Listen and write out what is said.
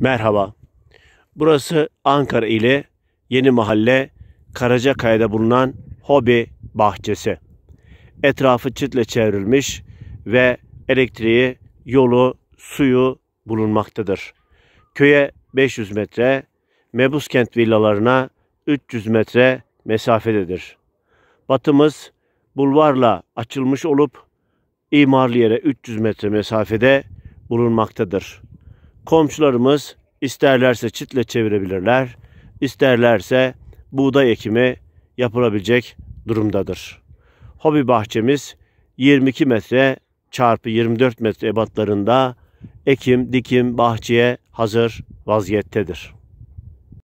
Merhaba. Burası Ankara ile Yeni Mahalle Karacakaya'da bulunan hobi bahçesi. Etrafı çitle çevrilmiş ve elektriği, yolu, suyu bulunmaktadır. Köye 500 metre, Mebus kent villalarına 300 metre mesafededir. Batımız bulvarla açılmış olup imarlı yere 300 metre mesafede bulunmaktadır. Komşularımız isterlerse çitle çevirebilirler, isterlerse buğday ekimi yapılabilecek durumdadır. Hobi bahçemiz 22 metre çarpı 24 metre ebatlarında ekim, dikim, bahçeye hazır vaziyettedir.